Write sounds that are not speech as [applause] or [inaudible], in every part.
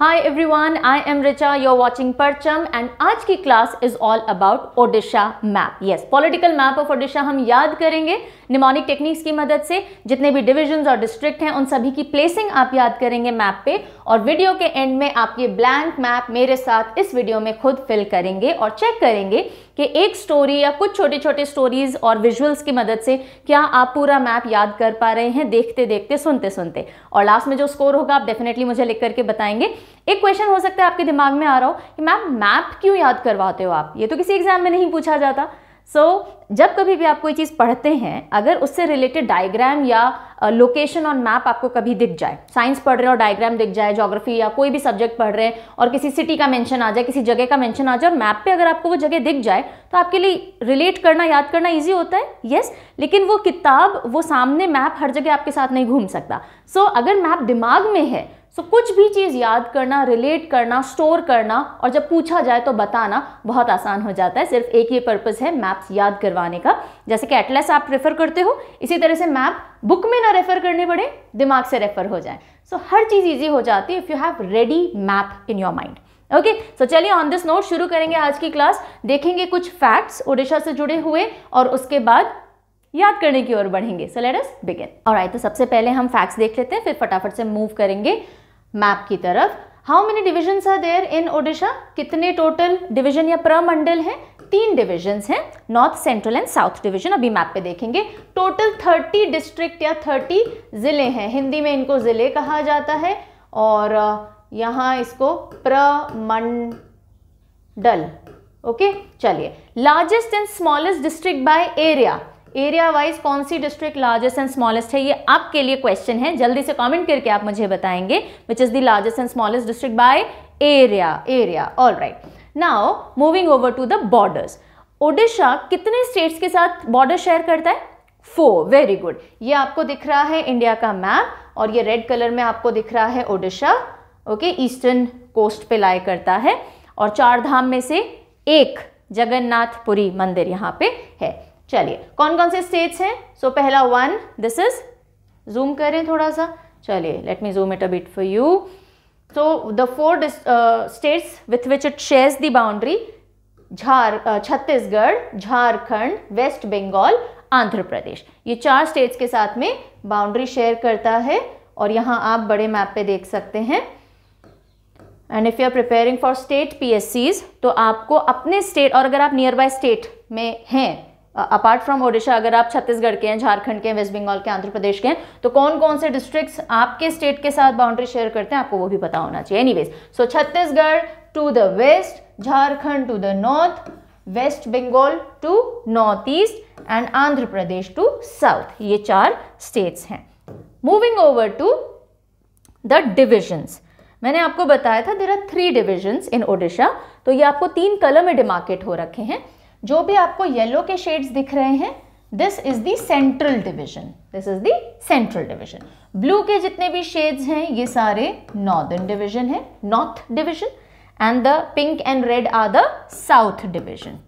Hi everyone, I am Richa. You're watching Parcham and आज की class is all about Odisha map yes political map of Odisha हम याद करेंगे mnemonic techniques की मदद से जितने भी डिविजन्स और डिस्ट्रिक्ट हैं उन सभी की प्लेसिंग आप याद करेंगे मैप पे और वीडियो के एंड में आप ये ब्लैंक मैप मेरे साथ इस वीडियो में खुद फिल करेंगे और चेक करेंगे कि एक स्टोरी या कुछ छोटे छोटे स्टोरीज और विजुअल्स की मदद से क्या आप पूरा मैप याद कर पा रहे हैं देखते देखते सुनते सुनते और लास्ट में जो स्कोर होगा आप डेफिनेटली मुझे लिख करके बताएंगे एक क्वेश्चन हो सकता है आपके दिमाग में आ रहा हो कि मैम मैप क्यों याद करवाते हो आप ये तो किसी एग्जाम में नहीं पूछा जाता सो so, जब कभी भी आप कोई चीज़ पढ़ते हैं अगर उससे रिलेटेड डायग्राम या लोकेशन ऑन मैप आपको कभी दिख जाए साइंस पढ़ रहे हो डायग्राम दिख जाए जोग्राफी या कोई भी सब्जेक्ट पढ़ रहे हैं और किसी सिटी का मेंशन आ जाए किसी जगह का मेंशन आ जाए और मैप पे अगर आपको वो जगह दिख जाए तो आपके लिए रिलेट करना याद करना ईजी होता है येस yes, लेकिन वो किताब वो सामने मैप हर जगह आपके साथ नहीं घूम सकता सो so, अगर मैप दिमाग में है सो so, कुछ भी चीज़ याद करना रिलेट करना स्टोर करना और जब पूछा जाए तो बताना बहुत आसान हो जाता है सिर्फ एक ही पर्पज़ है मैप्स याद करवाने का जैसे कि एटलस आप रेफ़र करते हो इसी तरह से मैप बुक में ना रेफ़र करने पड़े दिमाग से रेफ़र हो जाए सो so, हर चीज़ ईजी हो जाती है if you have ready map in your mind okay so चलिए ऑन दिस नोट शुरू करेंगे आज की क्लास देखेंगे कुछ फैक्ट्स ओडिशा से जुड़े हुए और उसके बाद याद करने की ओर बढ़ेंगे सो लेट अस बिगिन और तो सबसे पहले हम फैक्ट्स देख लेते हैं फिर फटाफट से मूव करेंगे मैप की तरफ how many division are there in Odisha कितने टोटल डिविजन या प्रमंडल हैं तीन डिविजन हैं north central and south division अभी मैप पे देखेंगे टोटल थर्टी डिस्ट्रिक्ट या थर्टी ज़िले हैं हिंदी में इनको ज़िले कहा जाता है और यहाँ इसको प्रमंडल ओके चलिए largest and smallest district by area area wise कौन सी डिस्ट्रिक्ट लार्जेस्ट एंड स्मॉलेस्ट है ये आपके लिए क्वेश्चन है जल्दी से कमेंट करके आप मुझे बताएंगे which is the largest and smallest district by area area all right now moving over to the borders Odisha कितने स्टेट्स के साथ बॉर्डर शेयर करता है फोर वेरी गुड ये आपको दिख रहा है इंडिया का मैप और ये रेड कलर में आपको दिख रहा है ओडिशा ओके ईस्टर्न कोस्ट पे लाए करता है और चार धाम में से एक जगन्नाथपुरी मंदिर यहाँ पे है चलिए कौन कौन से स्टेट्स हैं सो so, पहला वन दिस इज जूम करें थोड़ा सा चलिए let me zoom it a bit for you so the four states with which it shares the boundary झार uh, छत्तीसगढ़ झारखंड वेस्ट बंगाल आंध्र प्रदेश ये चार स्टेट्स के साथ में बाउंड्री शेयर करता है और यहाँ आप बड़े मैप पे देख सकते हैं and if you are preparing for state P तो आपको अपने स्टेट और अगर आप नियर बाय स्टेट में हैं अपार्ट फ्रॉम ओडिशा अगर आप छत्तीसगढ़ के हैं झारखंड के हैं वेस्ट बंगाल के आंध्र प्रदेश के हैं तो कौन कौन से डिस्ट्रिक्ट्स आपके स्टेट के साथ बाउंड्री शेयर करते हैं आपको वो भी पता होना चाहिए any so Chhattisgarh to the west Jharkhand to the north West Bengal to north east and Andhra Pradesh to south ये चार स्टेट्स हैं moving over to the divisions मैंने आपको बताया था there are three divisions in Odisha तो ये आपको तीन कलर में डिमार्केट हो रखे हैं जो भी आपको येलो के शेड्स दिख रहे हैं this is the central division this is the central division blue के जितने भी शेड्स हैं ये सारे नॉर्दर्न डिविजन है north division and the pink and red are the south division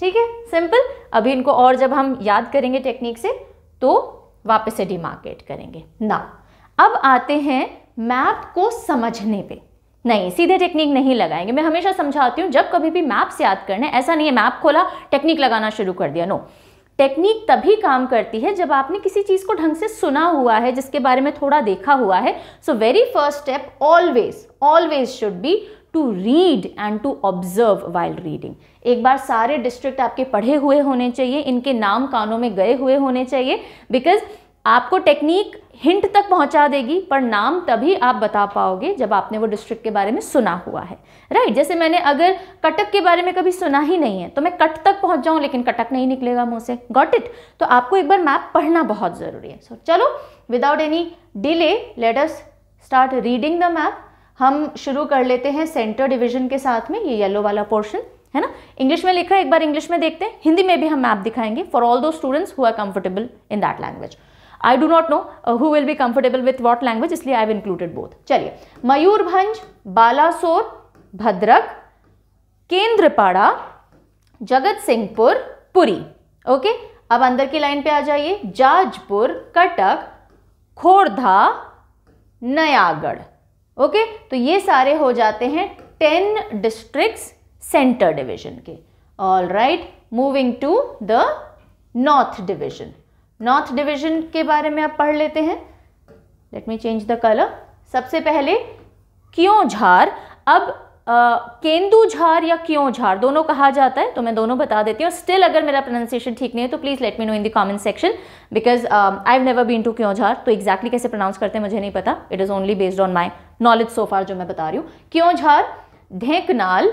ठीक है सिंपल अभी इनको और जब हम याद करेंगे टेक्निक से तो वापस से डिमार्केट करेंगे ना अब आते हैं मैप को समझने पे नहीं सीधे टेक्निक नहीं लगाएंगे मैं हमेशा समझाती हूँ जब कभी भी मैप्स याद करने ऐसा नहीं है मैप खोला टेक्निक लगाना शुरू कर दिया नो टेक्निक तभी काम करती है जब आपने किसी चीज़ को ढंग से सुना हुआ है जिसके बारे में थोड़ा देखा हुआ है so very first step always always should be to read and to observe while reading एक बार सारे डिस्ट्रिक्ट आपके पढ़े हुए होने चाहिए इनके नाम कानों में गए हुए होने चाहिए बिकॉज आपको टेक्निक हिंट तक पहुंचा देगी पर नाम तभी आप बता पाओगे जब आपने वो डिस्ट्रिक्ट के बारे में सुना हुआ है राइट right? जैसे मैंने अगर कटक के बारे में कभी सुना ही नहीं है तो मैं कट तक पहुंच जाऊं लेकिन कटक नहीं निकलेगा मुंह से गॉट इट तो आपको एक बार मैप पढ़ना बहुत ज़रूरी है सो so, चलो without any delay let's start reading the map हम शुरू कर लेते हैं सेंटर डिविजन के साथ में ये येलो वाला पोर्शन है ना इंग्लिश में लिखा है एक बार इंग्लिश में देखते हैं हिंदी में भी हम मैप दिखाएंगे for all those students who are comfortable in that language I do not know who will be comfortable with what language इसलिए आई इंक्लूडेड बोथ चलिए मयूरभंज बालासोर भद्रक केंद्रपाड़ा जगत सिंहपुर पुरी ओके अब अंदर की लाइन पे आ जाइए जाजपुर कटक खोर्धा नयागढ़ ओके तो ये सारे हो जाते हैं टेन डिस्ट्रिक्ट्स सेंटर डिवीजन के all right moving to the north division north division के बारे में आप पढ़ लेते हैं let me change the colour सबसे पहले क्यों झार अब आ, केंदू झार या क्यों झार दोनों कहा जाता है तो मैं दोनों बता देती हूँ स्टिल अगर मेरा प्रोनाउंसिएशन ठीक नहीं है तो please let me know in the comment section because I have never been to क्यों झार तो एक्जैक्टली exactly कैसे प्रोनाउंस करते हैं मुझे नहीं पता it is only based on my knowledge so far जो मैं बता रही हूँ क्यों झार ढेंकनाल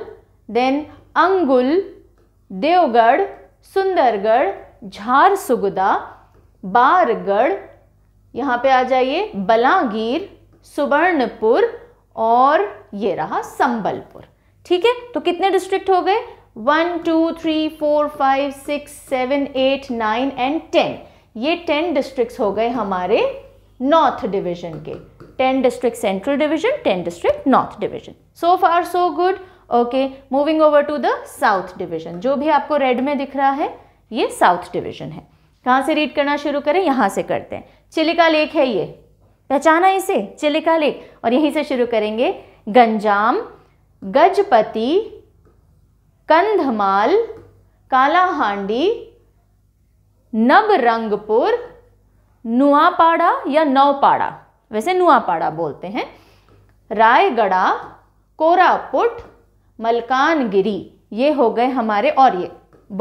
देन अंगुल देवगढ़ सुंदरगढ़ झारसुगुदा बारगढ़ यहां पे आ जाइए बलांगीर सुबर्णपुर और ये रहा संबलपुर ठीक है तो कितने डिस्ट्रिक्ट हो गए one two three four five six seven eight nine and ten ये टेन डिस्ट्रिक्ट्स हो गए हमारे नॉर्थ डिवीजन के ten district central division ten district north division so far so good okay moving over to the south division जो भी आपको red में दिख रहा है ये साउथ डिवीजन है कहाँ से रीड करना शुरू करें यहाँ से करते हैं चिलिका लेक है ये पहचाना इसे चिलिका लेक और यहीं से शुरू करेंगे गंजाम गजपति कंधमाल कालाहांडी नबरंगपुर नुआपाड़ा या नौपाड़ा वैसे नुआपाड़ा बोलते हैं रायगढ़ा कोरापुट मलकानगिरी ये हो गए हमारे और ये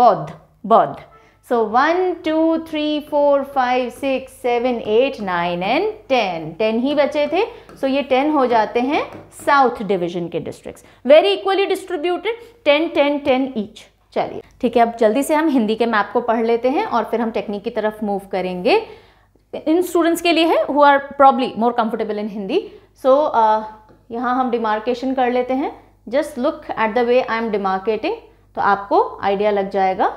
बौद्ध बौद्ध So 1, 2, 3, 4, 5, 6, 7, 8, 9 एंड 10. 10 ही बचे थे सो so ये 10 हो जाते हैं साउथ डिवीजन के districts very equally distributed 10, 10, 10 each चलिए ठीक है अब जल्दी से हम हिंदी के मैप को पढ़ लेते हैं और फिर हम टेक्निक की तरफ मूव करेंगे इन स्टूडेंट्स के लिए है who are probably more comfortable in Hindi so यहाँ हम डिमार्केशन कर लेते हैं just look at the way I am demarcating तो आपको आइडिया लग जाएगा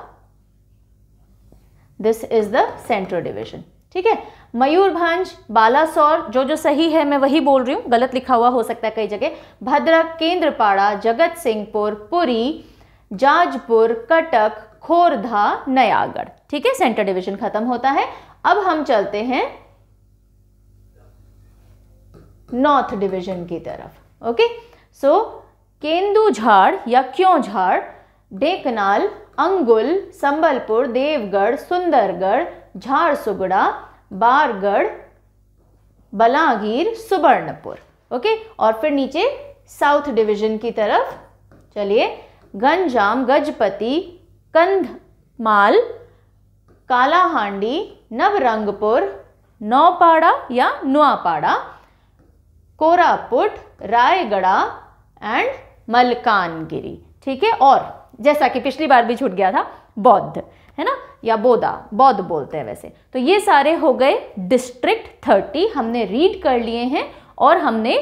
this is the central division ठीक है मयूरभंज बालासौर जो जो सही है मैं वही बोल रही हूँ गलत लिखा हुआ हो सकता है कई जगह भद्रक केंद्रपाड़ा जगत सिंहपुर पुरी जाजपुर कटक खोरधा नयागढ़ ठीक है सेंट्रल डिवीजन खत्म होता है अब हम चलते हैं नॉर्थ डिवीजन की तरफ ओके सो केंदू झाड़ या क्यों झाड़ डेकनाल अंगुल संबलपुर देवगढ़ सुंदरगढ़ झारसुगड़ा बारगढ़ बलांगीर सुबर्णपुर ओके और फिर नीचे साउथ डिवीजन की तरफ चलिए गंजाम गजपति कंधमाल कालाहांडी नवरंगपुर नौपाड़ा या नुआपाड़ा कोरापुट रायगढ़ा एंड मलकानगिरी ठीक है और जैसा कि पिछली बार भी छूट गया था बौद्ध है ना या बोधा बौद्ध बोलते हैं वैसे तो ये सारे हो गए डिस्ट्रिक्ट थर्टी हमने रीड कर लिए हैं और हमने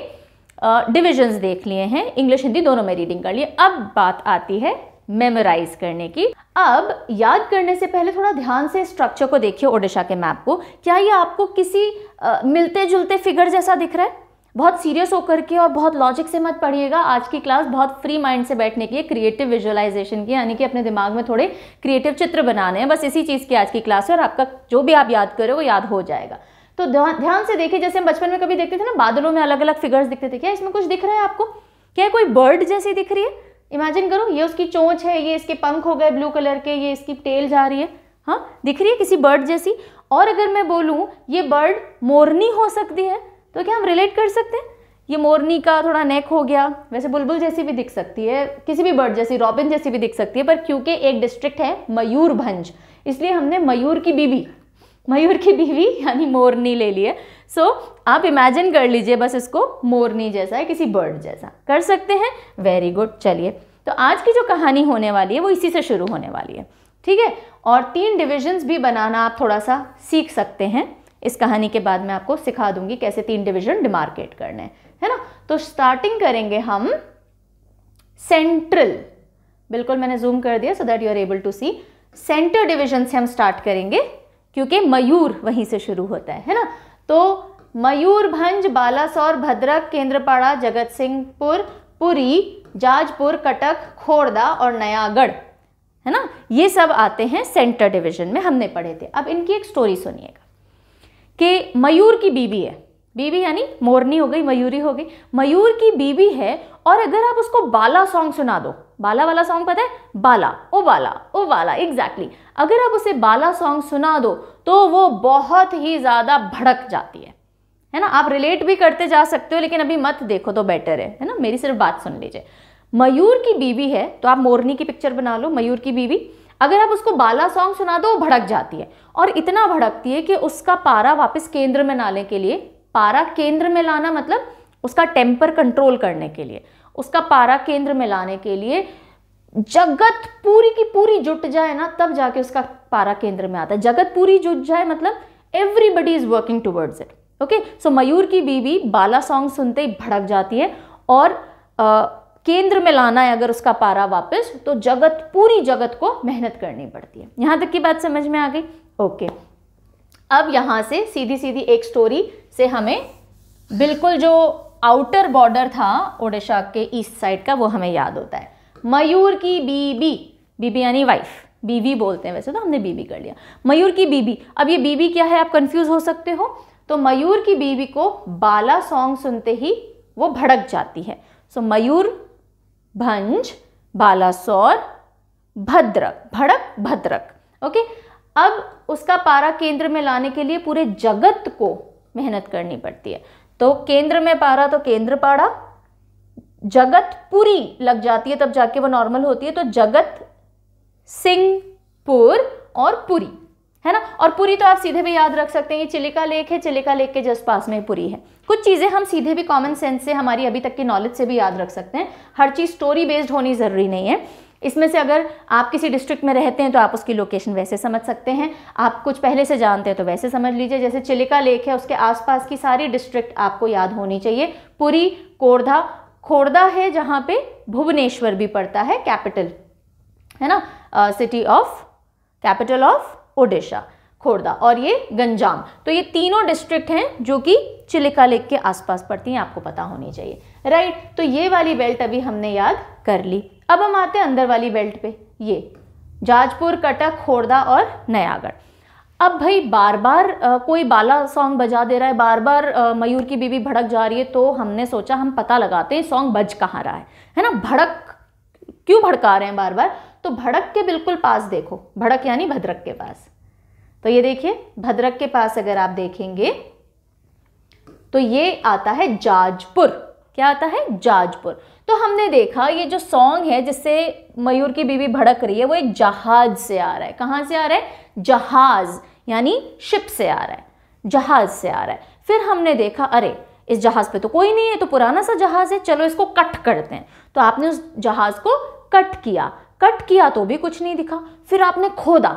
डिविजन्स uh, देख लिए हैं इंग्लिश हिंदी दोनों में रीडिंग कर लिए अब बात आती है मेमोराइज करने की अब याद करने से पहले थोड़ा ध्यान से स्ट्रक्चर को देखिए ओडिशा के मैप को क्या ये आपको किसी uh, मिलते जुलते फिगर जैसा दिख रहा है बहुत सीरियस होकर के और बहुत लॉजिक से मत पढ़िएगा आज की क्लास बहुत फ्री माइंड से बैठने की है क्रिएटिव विजुअलाइजेशन की यानी कि अपने दिमाग में थोड़े क्रिएटिव चित्र बनाने हैं बस इसी चीज़ की आज की क्लास है और आपका जो भी आप याद करें वो याद हो जाएगा तो ध्यान से देखिए जैसे हम बचपन में कभी देखते थे ना बादलों में अलग अलग फिगर्स दिखते थे क्या इसमें कुछ दिख रहा है आपको क्या कोई बर्ड जैसी दिख रही है इमेजिन करो ये उसकी चोंच है ये इसके पंख हो गए ब्लू कलर के ये इसकी टेल जा रही है हाँ दिख रही है किसी बर्ड जैसी और अगर मैं बोलूँ ये बर्ड मोरनी हो सकती है तो क्या हम रिलेट कर सकते हैं ये मोरनी का थोड़ा नेक हो गया वैसे बुलबुल जैसी भी दिख सकती है किसी भी बर्ड जैसी रॉबिन जैसी भी दिख सकती है पर क्योंकि एक डिस्ट्रिक्ट है मयूर भंज इसलिए हमने मयूर की बीवी मयूर की बीवी यानी मोरनी ले लिए सो so, आप इमेजिन कर लीजिए बस इसको मोरनी जैसा है किसी बर्ड जैसा कर सकते हैं वेरी गुड चलिए तो आज की जो कहानी होने वाली है वो इसी से शुरू होने वाली है ठीक है और तीन डिविजन्स भी बनाना आप थोड़ा सा सीख सकते हैं इस कहानी के बाद मैं आपको सिखा दूंगी कैसे तीन डिवीजन डिमार्केट करने है ना तो स्टार्टिंग करेंगे हम सेंट्रल बिल्कुल मैंने जूम कर दिया so that you are able to see center division से हम स्टार्ट करेंगे क्योंकि मयूर वहीं से शुरू होता है है ना तो मयूरभंज बालासौर भद्रक केंद्रपाड़ा जगत सिंहपुर पुरी जाजपुर कटक खोरदा और नयागढ़ है ना ये सब आते हैं सेंटर डिवीजन में हमने पढ़े थे अब इनकी एक स्टोरी सुनिएगा कि मयूर की बीवी है बीवी यानी मोरनी हो गई मयूरी हो गई मयूर की बीवी है और अगर आप उसको बाला सॉन्ग सुना दो बाला वाला सॉन्ग पता है बाला ओ बाला ओ बाला एग्जैक्टली exactly. अगर आप उसे बाला सॉन्ग सुना दो तो वो बहुत ही ज़्यादा भड़क जाती है है ना आप रिलेट भी करते जा सकते हो लेकिन अभी मत देखो तो बेटर है है ना मेरी सिर्फ बात सुन लीजिए मयूर की बीवी है तो आप मोरनी की पिक्चर बना लो मयूर की बीवी अगर आप उसको बाला सॉन्ग सुना दो वो भड़क जाती है और इतना भड़कती है कि उसका पारा वापस केंद्र में लाने के लिए पारा केंद्र में लाना मतलब उसका टेम्पर कंट्रोल करने के लिए उसका पारा केंद्र में लाने के लिए जगत पूरी की पूरी जुट जाए ना तब जाके उसका पारा केंद्र में आता है जगत पूरी जुट जाए मतलब everybody is working towards it okay so Mayur की बीवी बाला सॉन्ग सुनते ही भड़क जाती है और आ, केंद्र में लाना है अगर उसका पारा वापस तो जगत पूरी जगत को मेहनत करनी पड़ती है यहां तक की बात समझ में आ गई ओके अब यहां से सीधी सीधी एक स्टोरी से हमें बिल्कुल जो आउटर बॉर्डर था ओडिशा के ईस्ट साइड का वो हमें याद होता है मयूर की बीबी बीबी यानी वाइफ बीबी बोलते हैं वैसे तो हमने बीबी कर लिया मयूर की बीबी अब ये बीबी क्या है आप कंफ्यूज हो सकते हो तो मयूर की बीबी को बाला सॉन्ग सुनते ही वो भड़क जाती है सो so, मयूर भंज बालासोर भद्रक भड़क भद्रक ओके अब उसका पारा केंद्र में लाने के लिए पूरे जगत को मेहनत करनी पड़ती है तो केंद्र में पारा तो केंद्र पारा जगत पूरी लग जाती है तब जाके वो नॉर्मल होती है तो जगत सिंहपुर और पुरी है ना और पुरी तो आप सीधे भी याद रख सकते हैं ये चिलिका लेक है चिलिका लेक के जस्ट पास में पुरी है कुछ चीज़ें हम सीधे भी कॉमन सेंस से हमारी अभी तक की नॉलेज से भी याद रख सकते हैं हर चीज़ स्टोरी बेस्ड होनी ज़रूरी नहीं है इसमें से अगर आप किसी डिस्ट्रिक्ट में रहते हैं तो आप उसकी लोकेशन वैसे समझ सकते हैं आप कुछ पहले से जानते हैं तो वैसे समझ लीजिए जैसे चिलिका लेक है उसके आसपास की सारी डिस्ट्रिक्ट आपको याद होनी चाहिए पुरी कोरधा खोरदा है जहाँ पे भुवनेश्वर भी पड़ता है कैपिटल है ना city of capital of Odisha Khordha और ये गंजाम तो ये तीनों डिस्ट्रिक्ट हैं जो कि चिलिका लेक के आसपास पड़ती हैं आपको पता होनी चाहिए राइट तो ये वाली बेल्ट अभी हमने याद कर ली अब हम आते हैं अंदर वाली बेल्ट पे ये जाजपुर कटक खोरदा और नयागढ़ अब भाई बार बार आ, कोई बाला सॉन्ग बजा दे रहा है बार बार आ, मयूर की बीवी भड़क जा रही है तो हमने सोचा हम पता लगाते हैं सॉन्ग बज कहाँ रहा है है ना भड़क क्यों भड़का रहे हैं बार बार तो भड़क के बिल्कुल पास देखो भड़क यानी भद्रक के पास तो ये देखिए भद्रक के पास अगर आप देखेंगे तो ये आता है जाजपुर क्या आता है जाजपुर तो हमने देखा ये जो सॉन्ग है जिससे मयूर की बीवी भड़क रही है वो एक जहाज से आ रहा है कहाँ से आ रहा है जहाज यानी शिप से आ रहा है जहाज से आ रहा है फिर हमने देखा अरे इस जहाज पे तो कोई नहीं है तो पुराना सा जहाज है चलो इसको कट करते हैं तो आपने उस जहाज को कट किया कट किया तो भी कुछ नहीं दिखा फिर आपने खोदा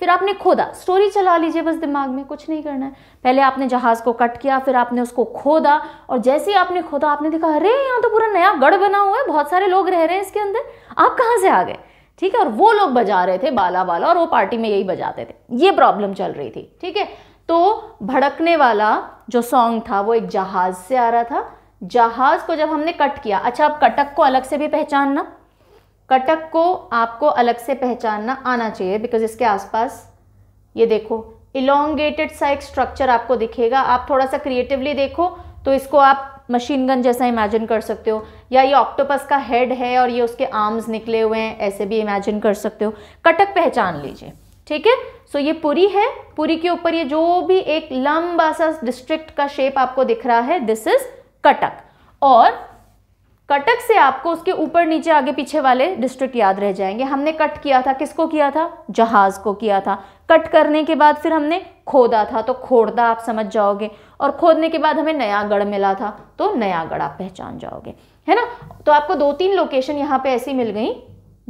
फिर आपने खोदा स्टोरी चला लीजिए बस दिमाग में कुछ नहीं करना है पहले आपने जहाज़ को कट किया फिर आपने उसको खोदा और जैसे ही आपने खोदा आपने देखा अरे यहाँ तो पूरा नया गढ़ बना हुआ है बहुत सारे लोग रह रहे हैं इसके अंदर आप कहाँ से आ गए ठीक है और वो लोग बजा रहे थे बाला बाला और वो पार्टी में यही बजाते थे ये प्रॉब्लम चल रही थी ठीक है तो भड़कने वाला जो सॉन्ग था वो एक जहाज़ से आ रहा था जहाज़ को जब हमने कट किया अच्छा अब कटक को अलग से भी पहचानना कटक को आपको अलग से पहचानना आना चाहिए बिकॉज इसके आसपास ये देखो इलोंगेटेड सा एक स्ट्रक्चर आपको दिखेगा आप थोड़ा सा क्रिएटिवली देखो तो इसको आप मशीन गन जैसा इमेजिन कर सकते हो या ये ऑक्टोपस का हेड है और ये उसके आर्म्स निकले हुए हैं ऐसे भी इमेजिन कर सकते हो कटक पहचान लीजिए ठीक है सो ये पुरी है पुरी के ऊपर ये जो भी एक लंबा सा डिस्ट्रिक्ट का शेप आपको दिख रहा है दिस इज कटक और कटक से आपको उसके ऊपर नीचे आगे पीछे वाले डिस्ट्रिक्ट याद रह जाएंगे हमने कट किया था किसको किया था जहाज को किया था कट करने के बाद फिर हमने खोदा था तो खोड़दा आप समझ जाओगे और खोदने के बाद हमें नयागढ़ मिला था तो नयागढ़ आप पहचान जाओगे है ना तो आपको दो तीन लोकेशन यहाँ पे ऐसी मिल गई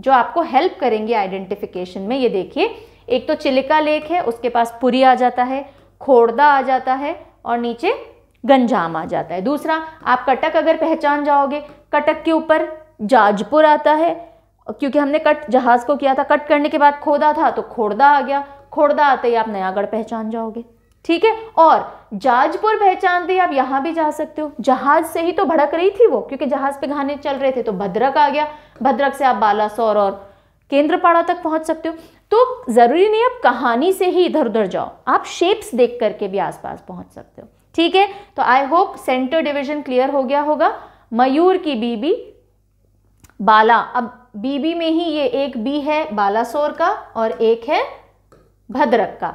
जो आपको हेल्प करेंगे आइडेंटिफिकेशन में ये देखिए एक तो चिलिका लेक है उसके पास पुरी आ जाता है खोड़दा आ जाता है और नीचे गंजाम आ जाता है दूसरा आप कटक अगर पहचान जाओगे कटक के ऊपर जाजपुर आता है क्योंकि हमने कट जहाज को किया था कट करने के बाद खोदा था तो खोड़दा आ गया खोड़दा आते ही आप नयागढ़ पहचान जाओगे ठीक है और जाजपुर पहचानते आप यहाँ भी जा सकते हो जहाज से ही तो भड़क रही थी वो क्योंकि जहाज पे घाने चल रहे थे तो भद्रक आ गया भद्रक से आप बालासोर और केंद्रपाड़ा तक पहुंच सकते हो तो ज़रूरी नहीं आप कहानी से ही इधर उधर जाओ आप शेप्स देख करके भी आसपास पहुंच सकते हो ठीक है तो I hope center division clear हो गया होगा मयूर की बीबी बाला अब बीबी में ही ये एक बी है बालासोर का और एक है भद्रक का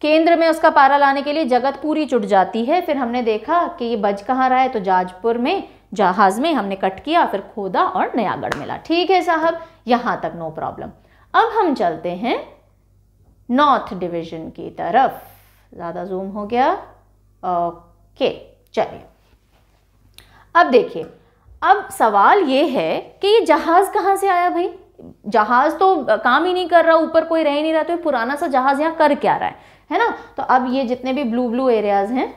केंद्र में उसका पारा लाने के लिए जगत पूरी चुट जाती है फिर हमने देखा कि ये बज कहाँ रहा है तो जाजपुर में जहाज में हमने कट किया फिर खोदा और नयागढ़ मिला ठीक है साहब यहाँ तक नो प्रॉब्लम अब हम चलते हैं नॉर्थ डिवीजन की तरफ ज़्यादा जूम हो गया ओके चलिए अब देखिए अब सवाल ये है कि ये जहाज़ कहाँ से आया भाई जहाज़ तो काम ही नहीं कर रहा ऊपर कोई रह नहीं रहा तो ये पुराना सा जहाज़ यहाँ कर क्या रहा है है ना तो अब ये जितने भी ब्लू ब्लू एरियाज़ हैं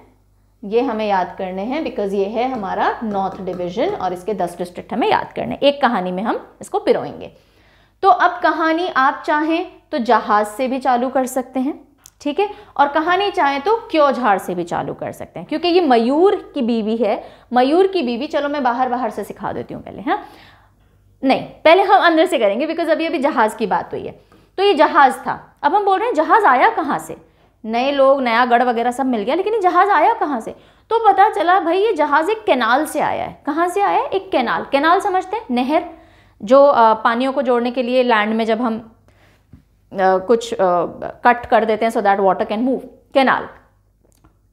ये हमें याद करने हैं बिकॉज ये है हमारा नॉर्थ डिविजन और इसके दस डिस्ट्रिक्ट हमें याद करने एक कहानी में हम इसको पिरोएंगे तो अब कहानी आप चाहें तो जहाज़ से भी चालू कर सकते हैं ठीक है और कहानी चाहें तो क्योझार से भी चालू कर सकते हैं क्योंकि ये मयूर की बीवी है मयूर की बीवी चलो मैं बाहर बाहर से सिखा देती हूँ पहले हाँ नहीं पहले हम अंदर से करेंगे बिकॉज अभी अभी जहाज़ की बात हुई है तो ये जहाज़ था अब हम बोल रहे हैं जहाज़ आया कहाँ से नए लोग नया गढ़ वगैरह सब मिल गया लेकिन ये जहाज़ आया कहाँ से तो पता चला भाई ये जहाज़ एक कैनाल से आया है कहाँ से आया है एक कैनाल कैनाल समझते हैं नहर जो पानियों को जोड़ने के लिए लैंड में जब हम कुछ कट कर देते हैं so that water can move canal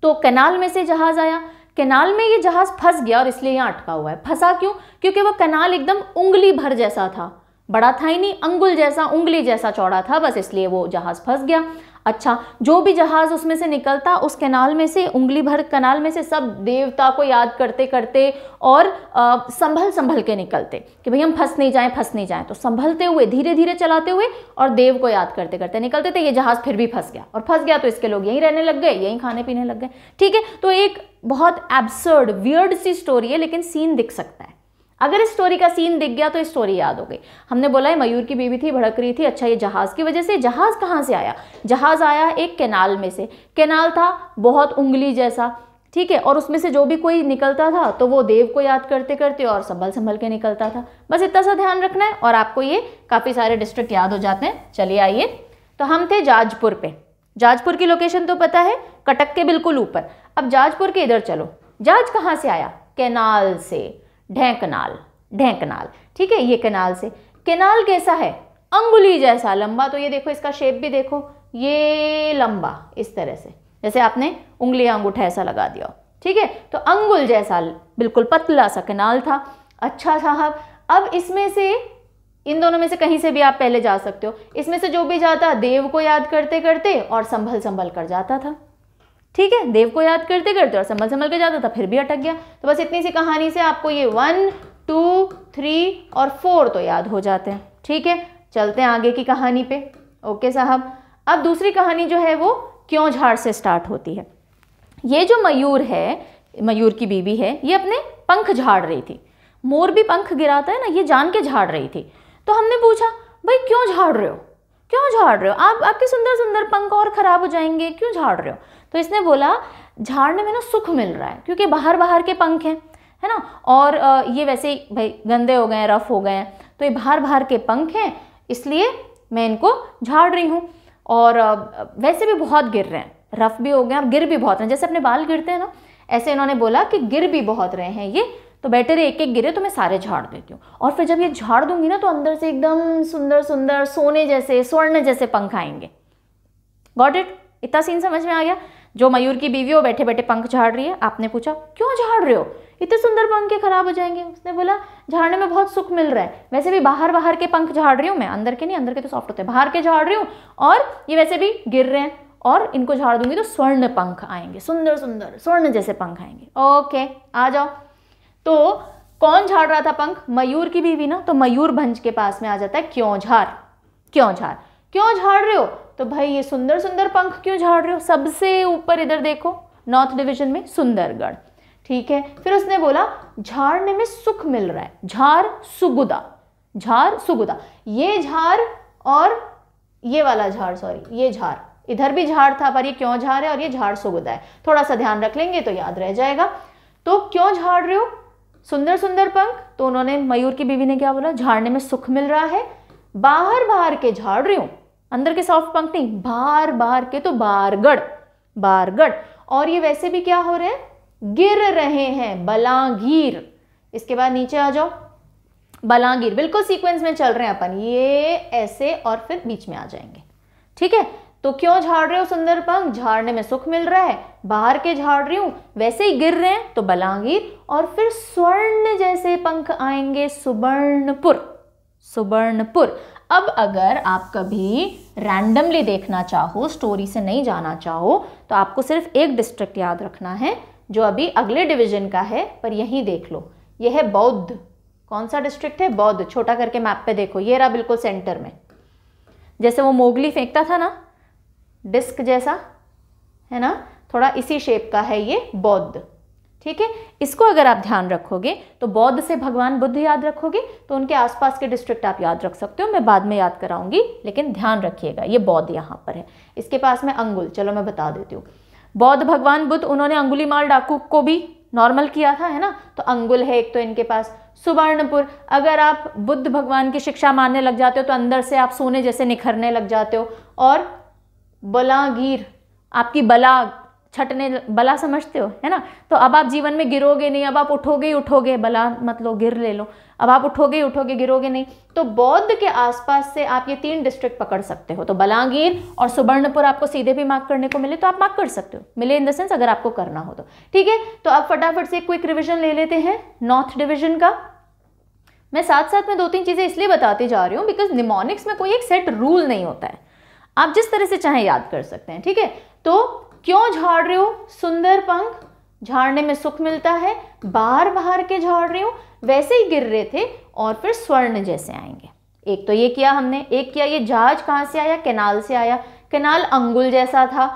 तो कैनाल में से जहाज़ आया कैनाल में ये जहाज़ फंस गया और इसलिए यहाँ अटका हुआ है फंसा क्यों क्योंकि वो कैनाल एकदम उंगली भर जैसा था बड़ा था ही नहीं अंगुल जैसा उंगली जैसा चौड़ा था बस इसलिए वो जहाज़ फंस गया अच्छा जो भी जहाज़ उसमें से निकलता उस कैनाल में से उंगली भर कनाल में से सब देवता को याद करते करते और आ, संभल संभल के निकलते कि भाई हम फंस नहीं जाएं फंस नहीं जाएं तो संभलते हुए धीरे धीरे चलाते हुए और देव को याद करते करते निकलते थे ये जहाज़ फिर भी फंस गया और फंस गया तो इसके लोग यहीं रहने लग गए यहीं खाने पीने लग गए ठीक है तो एक बहुत एब्सर्ड वियर्ड सी स्टोरी है लेकिन सीन दिख सकता है अगर इस स्टोरी का सीन दिख गया तो इस स्टोरी याद हो गई हमने बोला है मयूर की बीवी थी भड़क रही थी अच्छा ये जहाज़ की वजह से जहाज़ कहाँ से आया जहाज़ आया एक केनाल में से केनाल था बहुत उंगली जैसा ठीक है और उसमें से जो भी कोई निकलता था तो वो देव को याद करते करते और संभल संभल के निकलता था बस इतना सा ध्यान रखना है और आपको ये काफ़ी सारे डिस्ट्रिक्ट याद हो जाते हैं चलिए आइए तो हम थे जाजपुर पे जाजपुर की लोकेशन तो पता है कटक के बिल्कुल ऊपर अब जाजपुर के इधर चलो जाज कहाँ से आया केनाल से ढेंकनाल ढेंकनाल ठीक है ये केनाल से केनाल कैसा है अंगुली जैसा लंबा तो ये देखो इसका शेप भी देखो ये लंबा इस तरह से जैसे आपने उंगली अंगूठा ऐसा लगा दिया ठीक है तो अंगुल जैसा बिल्कुल पतला सा केनाल था अच्छा साहब अब इसमें से इन दोनों में से कहीं से भी आप पहले जा सकते हो इसमें से जो भी जाता देव को याद करते करते और संभल संभल कर जाता था ठीक है देव को याद करते करते और संभल संभल के जाता था फिर भी अटक गया तो बस इतनी सी कहानी से आपको ये वन टू थ्री और फोर तो याद हो जाते हैं ठीक है चलते हैं आगे की कहानी पे ओके साहब अब दूसरी कहानी जो है वो क्यों झाड़ से स्टार्ट होती है ये जो मयूर है मयूर की बीबी है ये अपने पंख झाड़ रही थी मोर भी पंख गिराता है ना ये जान के झाड़ रही थी तो हमने पूछा भाई क्यों झाड़ रहे हो क्यों झाड़ रहे हो आप आपके सुंदर सुंदर पंख और ख़राब हो जाएंगे क्यों झाड़ रहे हो तो इसने बोला झाड़ने में ना सुख मिल रहा है क्योंकि बाहर बाहर के पंख हैं है ना और ये वैसे भाई गंदे हो गए हैं रफ़ हो गए हैं तो ये बाहर बाहर के पंख हैं इसलिए मैं इनको झाड़ रही हूँ और वैसे भी बहुत गिर रहे हैं रफ़ भी हो गए और गिर भी बहुत रहे हैं जैसे अपने बाल गिरते हैं ना ऐसे इन्होंने बोला कि गिर भी बहुत रहे हैं ये तो बेटर है एक एक गिरे तो मैं सारे झाड़ देती हूँ और फिर जब ये झाड़ दूंगी ना तो अंदर से एकदम सुंदर सुंदर सोने जैसे स्वर्ण जैसे पंख आएंगे गॉट इट इतना सीन समझ में आ गया जो मयूर की बीवी हो बैठे बैठे पंख झाड़ रही है आपने पूछा क्यों झाड़ रहे हो इतने सुंदर पंखे खराब हो जाएंगे उसने बोला झाड़ने में बहुत सुख मिल रहा है वैसे भी बाहर बाहर के पंख झाड़ रही हूँ मैं अंदर के नहीं अंदर के तो सॉफ्ट होते हैं बाहर के झाड़ रही हूँ और ये वैसे भी गिर रहे हैं और इनको झाड़ दूंगी तो स्वर्ण पंख आएंगे सुंदर सुंदर स्वर्ण जैसे पंख आएंगे ओके आ जाओ तो कौन झाड़ रहा था पंख मयूर की बीवी ना तो मयूर भंज के पास में आ जाता है क्यों झाड़ क्यों झाड़ क्यों झाड़ रहे हो तो भाई ये सुंदर सुंदर पंख क्यों झाड़ रहे हो सबसे ऊपर इधर देखो नॉर्थ डिविजन में सुंदरगढ़ ठीक है फिर उसने बोला झाड़ने में सुख मिल रहा है झार सुगुदा झार सुगुदा ये झार और ये वाला झाड़ सॉरी ये झाड़ इधर भी झाड़ था पर ये क्यों झाड़ है और ये झाड़ सुगुदा है थोड़ा सा ध्यान रख लेंगे तो याद रह जाएगा तो क्यों झाड़ रहे हो सुंदर सुंदर पंख तो उन्होंने मयूर की बीवी ने क्या बोला झाड़ने में सुख मिल रहा है बाहर बाहर के झाड़ रही हूं अंदर के सॉफ्ट पंक्ति बार बार के तो बारगढ़ बारगढ़ और ये वैसे भी क्या हो रहे हैं गिर रहे हैं बलांगीर इसके बाद नीचे आ जाओ बलांगीर बिल्कुल सीक्वेंस में चल रहे हैं अपन ये ऐसे और फिर बीच में आ जाएंगे ठीक है तो क्यों झाड़ रहे हो सुंदर पंख झाड़ने में सुख मिल रहा है बाहर के झाड़ रही हूं वैसे ही गिर रहे हैं तो बलांगीर और फिर स्वर्ण जैसे पंख आएंगे सुबर्णपुर सुबर्णपुर अब अगर आप कभी रैंडमली देखना चाहो स्टोरी से नहीं जाना चाहो तो आपको सिर्फ एक डिस्ट्रिक्ट याद रखना है जो अभी अगले डिवीजन का है पर यहीं देख लो यह है बौद्ध कौन सा डिस्ट्रिक्ट है बौद्ध छोटा करके मैप पे देखो ये रहा बिल्कुल सेंटर में जैसे वो मोगली फेंकता था ना डिस्क जैसा है ना थोड़ा इसी शेप का है ये बौद्ध ठीक है इसको अगर आप ध्यान रखोगे तो बौद्ध से भगवान बुद्ध याद रखोगे तो उनके आसपास के डिस्ट्रिक्ट आप याद रख सकते हो मैं बाद में याद कराऊंगी लेकिन ध्यान रखिएगा ये बौद्ध यहाँ पर है इसके पास में अंगुल चलो मैं बता देती हूँ बौद्ध भगवान बुद्ध उन्होंने अंगुली माल डाकू को भी नॉर्मल किया था है ना तो अंगुल है एक तो इनके पास सुवर्णपुर अगर आप बुद्ध भगवान की शिक्षा मानने लग जाते हो तो अंदर से आप सोने जैसे निखरने लग जाते हो और बलागीर आपकी बला छटने बला समझते हो है ना तो अब आप जीवन में गिरोगे नहीं अब आप उठोगे ही उठोगे बला मत लो गिर ले लो अब आप उठोगे ही उठोगे गिरोगे नहीं तो बौद्ध के आसपास से आप ये तीन डिस्ट्रिक्ट पकड़ सकते हो तो बलांगीर और सुबर्णपुर आपको सीधे भी मार्क करने को मिले तो आप मार्क कर सकते हो मिले इन द सेंस अगर आपको करना हो तो ठीक है तो आप फटाफट से क्विक रिविजन ले लेते हैं नॉर्थ डिविजन का मैं साथ साथ में दो तीन चीज़ें इसलिए बताती जा रही हूँ बिकॉज निमोनिक्स में कोई एक सेट रूल नहीं होता है आप जिस तरह से चाहें याद कर सकते हैं ठीक है तो क्यों झाड़ रहे हो सुंदर पंख झाड़ने में सुख मिलता है बाहर बाहर के झाड़ रहे हो वैसे ही गिर रहे थे और फिर स्वर्ण जैसे आएंगे एक तो ये किया हमने एक किया ये जहाज कहाँ से आया केनाल से आया केनाल अंगुल जैसा था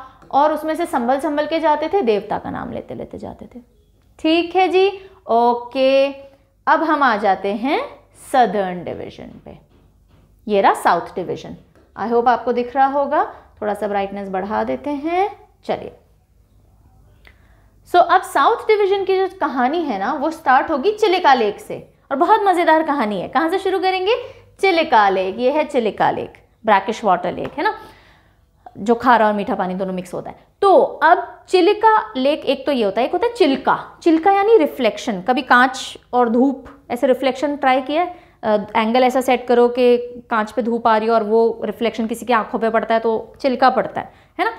और उसमें से संभल संभल के जाते थे देवता का नाम लेते लेते जाते थे ठीक है जी ओके अब हम आ जाते हैं सदर्न डिवीजन पे ये रहा साउथ डिवीजन आई होप आपको दिख रहा होगा थोड़ा सा ब्राइटनेस बढ़ा देते हैं चलिए सो so, अब साउथ डिवीजन की जो कहानी है ना वो स्टार्ट होगी चिलिका लेक से और बहुत मज़ेदार कहानी है कहां से शुरू करेंगे चिलिका लेक ये है Chilika lake brackish water lake है ना जो खारा और मीठा पानी दोनों मिक्स होता है तो अब चिलिका लेक एक तो ये होता है एक होता है चिल्का चिल्का यानी रिफ्लेक्शन कभी कांच और धूप ऐसे रिफ्लेक्शन ट्राई किया एंगल ऐसा सेट करो कि कांच पे धूप आ रही हो और वो रिफ्लेक्शन किसी की आंखों पे पड़ता है तो चिल्का पड़ता है है ना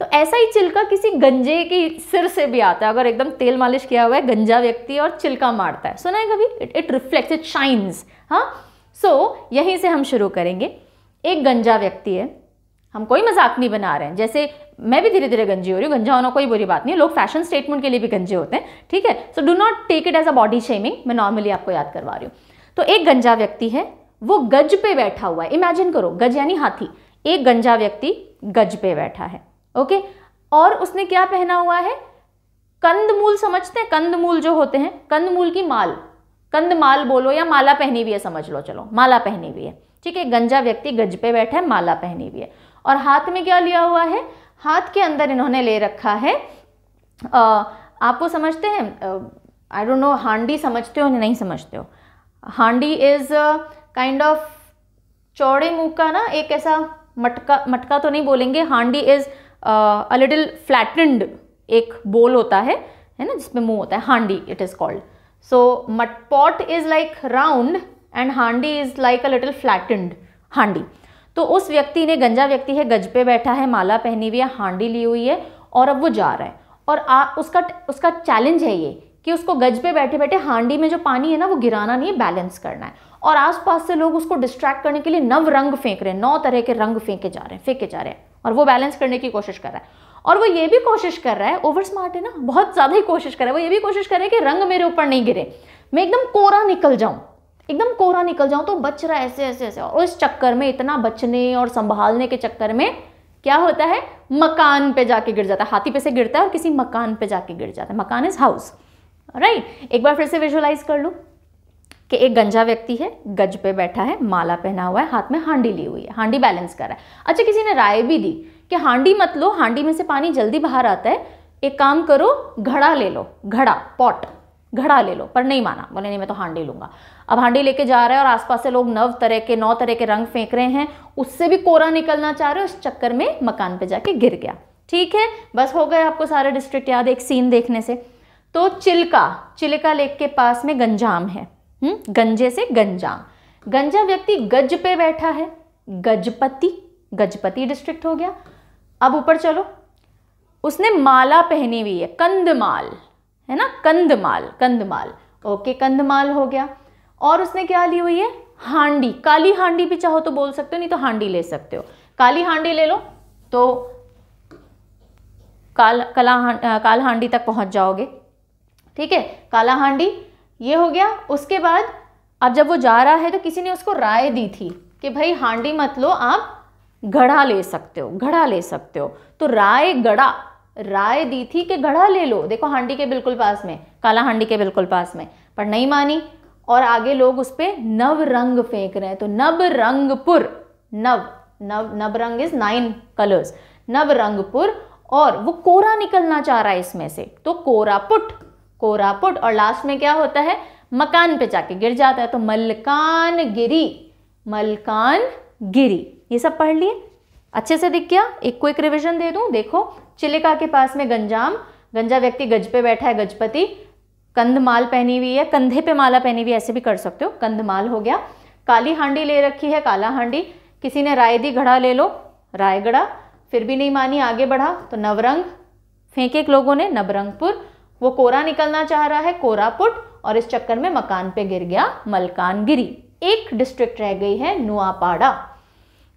तो ऐसा ही चिल्का किसी गंजे के सिर से भी आता है अगर एकदम तेल मालिश किया हुआ है गंजा व्यक्ति और चिल्का मारता है सुना है कभी इट रिफ्लेक्ट इट शाइन्स हाँ सो so, यहीं से हम शुरू करेंगे एक गंजा व्यक्ति है हम कोई मजाक नहीं बना रहे हैं जैसे मैं भी धीरे धीरे गंजी हो रही हूँ गंजा होना कोई बुरी बात नहीं है लोग फैशन स्टेटमेंट के लिए भी गंजे होते हैं ठीक है so do not take it as a body shaming मैं नॉर्मली आपको याद करवा रही हूँ तो एक गंजा व्यक्ति है वो गज पे बैठा हुआ है इमेजिन करो गज यानी हाथी एक गंजा व्यक्ति गज पे बैठा है ओके और उसने क्या पहना हुआ है कंदमूल समझते हैं कंदमूल जो होते हैं कंदमूल की माल कंदमाल बोलो या माला पहनी हुई है समझ लो चलो माला पहनी हुई है ठीक है गंजा व्यक्ति गज पे बैठा है माला पहनी हुई है और हाथ में क्या लिया हुआ है हाथ के अंदर इन्होंने ले रखा है आ, आपको समझते हैं आई डोंट नो हांडी समझते हो या नहीं समझते हो हांडी इज़ काइंड ऑफ चौड़े मुंह का ना एक ऐसा मटका मटका तो नहीं बोलेंगे हांडी इज़ अ लिटिल फ्लैटेंड एक बोल होता है है ना जिसमें मुंह होता है हांडी इट इज़ कॉल्ड सो मट pot is like round and handi is like a little flattened handi तो उस व्यक्ति ने गंजा व्यक्ति है गज पे बैठा है माला पहनी हुई है हांडी ली हुई है और अब वो जा रहा है और आ, उसका उसका चैलेंज है ये कि उसको गज पे बैठे बैठे हांडी में जो पानी है ना वो गिराना नहीं है बैलेंस करना है और आसपास से लोग उसको डिस्ट्रैक्ट करने के लिए नव रंग फेंक रहे हैं नौ तरह के रंग फेंके जा रहे हैं फेंके जा रहे हैं और वो बैलेंस करने की कोशिश कर रहा है और वो ये भी कोशिश कर रहा है ओवर स्मार्ट है ना बहुत ज़्यादा ही कोशिश कर रहा है वो ये भी कोशिश कर रहा है कि रंग मेरे ऊपर नहीं गिरे मैं एकदम कोरा निकल जाऊं एकदम कोरा निकल जाऊं तो बच रहा है ऐसे ऐसे ऐसे और इस चक्कर में इतना बचने और संभालने के चक्कर में क्या होता है मकान पे जाके गिर जाता है हाथी पे से गिरता है और किसी मकान पे जाके गिर जाता है मकान इज हाउस राइट एक बार फिर से विजुअलाइज कर लो कि एक गंजा व्यक्ति है गज पे बैठा है माला पहना हुआ है हाथ में हांडी ली हुई है हांडी बैलेंस कर रहा है अच्छा किसी ने राय भी दी कि हांडी मत लो हांडी में से पानी जल्दी बाहर आता है एक काम करो घड़ा ले लो घड़ा पॉट घड़ा ले लो पर नहीं माना बोले नहीं मैं तो हांडी लूंगा अब हांडी लेके जा रहा है और आसपास से लोग नव तरह के नौ तरह के रंग फेंक रहे हैं उससे भी कोरा निकलना चाह रहे हो उस चक्कर में मकान पे जाके गिर गया ठीक है बस हो गए आपको सारे डिस्ट्रिक्ट याद एक सीन देखने से तो चिल्का चिल्का लेक के पास में गंजाम है हम्म, गंजे से गंजा गंजा व्यक्ति गज पे बैठा है गजपति गजपति डिस्ट्रिक्ट हो गया अब ऊपर चलो उसने माला पहनी हुई है कंदमाल है ना कंदमाल कंदमाल ओके कंदमाल हो गया और उसने क्या ली हुई है हांडी काली हांडी भी चाहो तो बोल सकते हो नहीं तो हांडी ले सकते हो काली हांडी ले लो तो काल कला हां, काल हांडी तक पहुंच जाओगे ठीक है काला हांडी ये हो गया उसके बाद अब जब वो जा रहा है तो किसी ने उसको राय दी थी कि भाई हांडी मत लो आप घड़ा ले सकते हो घड़ा ले सकते हो तो राय गढ़ा राय दी थी कि घड़ा ले लो देखो हांडी के बिल्कुल पास में काला हांडी के बिल्कुल पास में पर नहीं मानी और आगे लोग उस पर नव रंग फेंक रहे हैं तो नव रंगपुर नव नव नव रंग इज नाइन कलर्स नव रंगपुर और वो कोरा निकलना चाह रहा है इसमें से तो कोरापुट कोरापुट और लास्ट में क्या होता है मकान पे जाके गिर जाता है तो मलकान गिरी मलकान गिरी ये सब पढ़ लिए अच्छे से दिख गया एक क्विक रिविजन दे दूं देखो चिलिका के पास में गंजाम गंजा व्यक्ति गज पे बैठा है गजपति कंधमाल पहनी हुई है कंधे पे माला पहनी हुई है ऐसे भी कर सकते हो कंधमाल हो गया काली हांडी ले रखी है काला हांडी किसी ने राय दी घड़ा ले लो रायगढ़ा फिर भी नहीं मानी आगे बढ़ा तो नवरंग फेंके लोगों ने नवरंगपुर वो कोरा निकलना चाह रहा है कोरापुट और इस चक्कर में मकान पे गिर गया मलकानगिरी एक डिस्ट्रिक्ट रह गई है नुआपाड़ा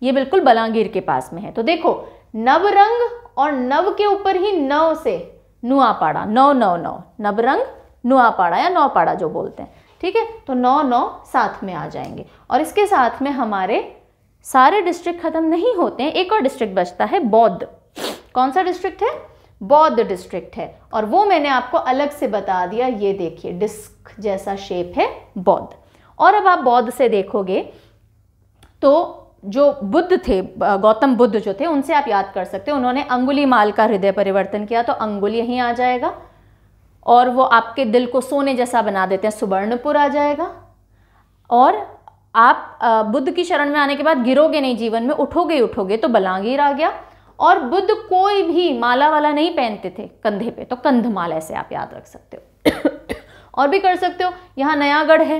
ये बिल्कुल बलांगीर के पास में है तो देखो नवरंग और नव के ऊपर ही नौ से नुआपाड़ा नौ नौ नौ नवरंग नुआपाड़ा या नौपाड़ा जो बोलते हैं ठीक है तो नौ नौ साथ में आ जाएंगे और इसके साथ में हमारे सारे डिस्ट्रिक्ट ख़त्म नहीं होते हैं एक और डिस्ट्रिक्ट बचता है बौद्ध कौन सा डिस्ट्रिक्ट है बौद्ध डिस्ट्रिक्ट है और वो मैंने आपको अलग से बता दिया ये देखिए डिस्क जैसा शेप है बौद्ध और अब आप बौद्ध से देखोगे तो जो बुद्ध थे गौतम बुद्ध जो थे उनसे आप याद कर सकते हैं उन्होंने अंगुली माल का हृदय परिवर्तन किया तो अंगुल यहीं आ जाएगा और वो आपके दिल को सोने जैसा बना देते हैं सुवर्णपुर आ जाएगा और आप बुद्ध की शरण में आने के बाद गिरोगे नहीं जीवन में उठोगे उठोगे तो बलांगीर आ गया और बुद्ध कोई भी माला वाला नहीं पहनते थे कंधे पे तो कंध माला ऐसे आप याद रख सकते हो [coughs] और भी कर सकते हो यहाँ नयागढ़ है